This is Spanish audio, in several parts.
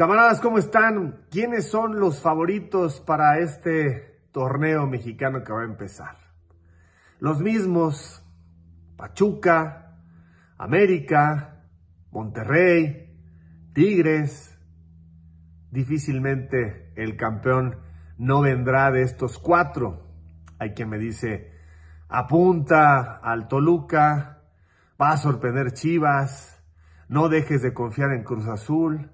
Camaradas, ¿cómo están? ¿Quiénes son los favoritos para este torneo mexicano que va a empezar? Los mismos, Pachuca, América, Monterrey, Tigres. Difícilmente el campeón no vendrá de estos cuatro. Hay quien me dice, apunta al Toluca, va a sorprender Chivas, no dejes de confiar en Cruz Azul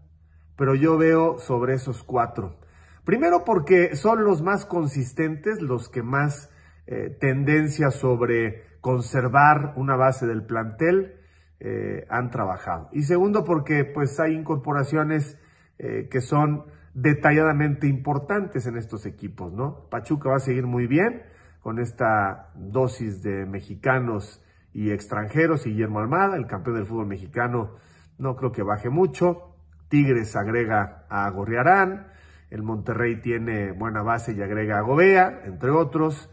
pero yo veo sobre esos cuatro. Primero porque son los más consistentes, los que más eh, tendencia sobre conservar una base del plantel eh, han trabajado. Y segundo porque pues hay incorporaciones eh, que son detalladamente importantes en estos equipos, ¿no? Pachuca va a seguir muy bien con esta dosis de mexicanos y extranjeros. Guillermo Almada, el campeón del fútbol mexicano, no creo que baje mucho. Tigres agrega a Gorriarán, el Monterrey tiene buena base y agrega a Gobea, entre otros.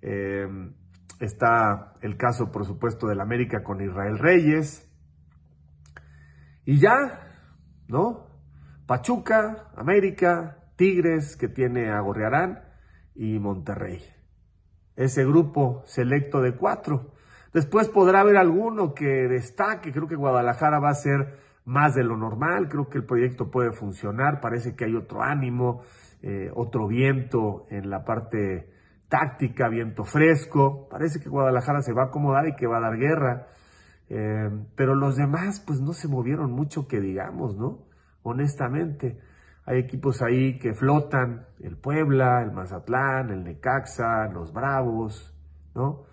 Eh, está el caso, por supuesto, del América con Israel Reyes. Y ya, ¿no? Pachuca, América, Tigres, que tiene a Gorriarán y Monterrey. Ese grupo selecto de cuatro. Después podrá haber alguno que destaque. Creo que Guadalajara va a ser más de lo normal, creo que el proyecto puede funcionar, parece que hay otro ánimo, eh, otro viento en la parte táctica, viento fresco, parece que Guadalajara se va a acomodar y que va a dar guerra, eh, pero los demás pues no se movieron mucho que digamos, ¿no? Honestamente, hay equipos ahí que flotan, el Puebla, el Mazatlán, el Necaxa, los Bravos, ¿no?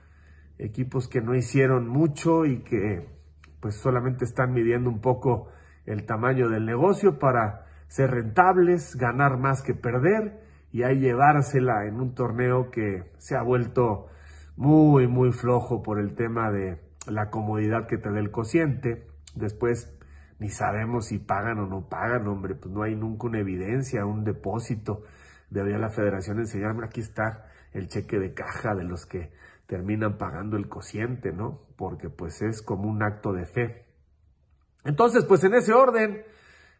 Equipos que no hicieron mucho y que pues solamente están midiendo un poco el tamaño del negocio para ser rentables, ganar más que perder y ahí llevársela en un torneo que se ha vuelto muy, muy flojo por el tema de la comodidad que te da el cociente. Después ni sabemos si pagan o no pagan, hombre, pues no hay nunca una evidencia, un depósito. Debería la federación enseñarme, aquí está el cheque de caja de los que terminan pagando el cociente, ¿no? Porque pues es como un acto de fe. Entonces, pues en ese orden,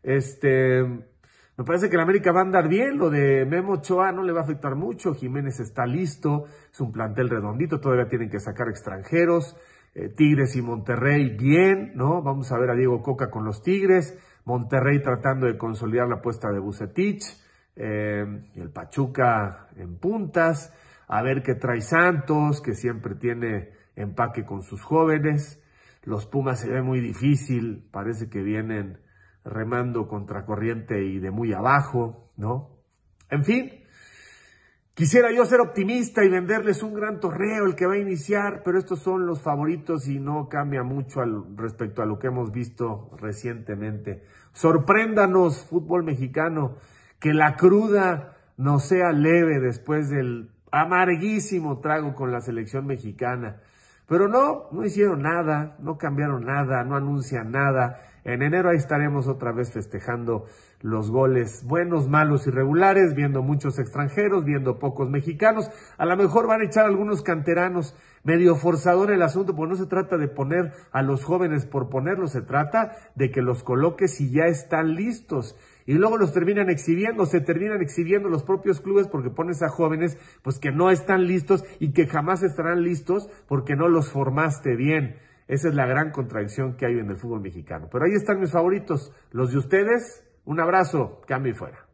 este, me parece que la América va a andar bien, lo de Memo Ochoa no le va a afectar mucho, Jiménez está listo, es un plantel redondito, todavía tienen que sacar extranjeros, eh, Tigres y Monterrey bien, ¿no? Vamos a ver a Diego Coca con los Tigres, Monterrey tratando de consolidar la apuesta de Bucetich, eh, y el Pachuca en puntas, a ver qué trae Santos, que siempre tiene empaque con sus jóvenes. Los Pumas se ve muy difícil, parece que vienen remando contracorriente y de muy abajo, ¿no? En fin, quisiera yo ser optimista y venderles un gran torneo el que va a iniciar, pero estos son los favoritos y no cambia mucho al, respecto a lo que hemos visto recientemente. Sorpréndanos, fútbol mexicano, que la cruda no sea leve después del amarguísimo trago con la selección mexicana. Pero no, no hicieron nada, no cambiaron nada, no anuncian nada. En enero ahí estaremos otra vez festejando los goles buenos, malos y regulares, viendo muchos extranjeros, viendo pocos mexicanos. A lo mejor van a echar algunos canteranos, medio forzador el asunto, porque no se trata de poner a los jóvenes por ponerlos, se trata de que los coloques y ya están listos y luego los terminan exhibiendo, se terminan exhibiendo los propios clubes porque pones a jóvenes pues que no están listos y que jamás estarán listos porque no los formaste bien. Esa es la gran contradicción que hay en el fútbol mexicano. Pero ahí están mis favoritos, los de ustedes. Un abrazo, cambio y fuera.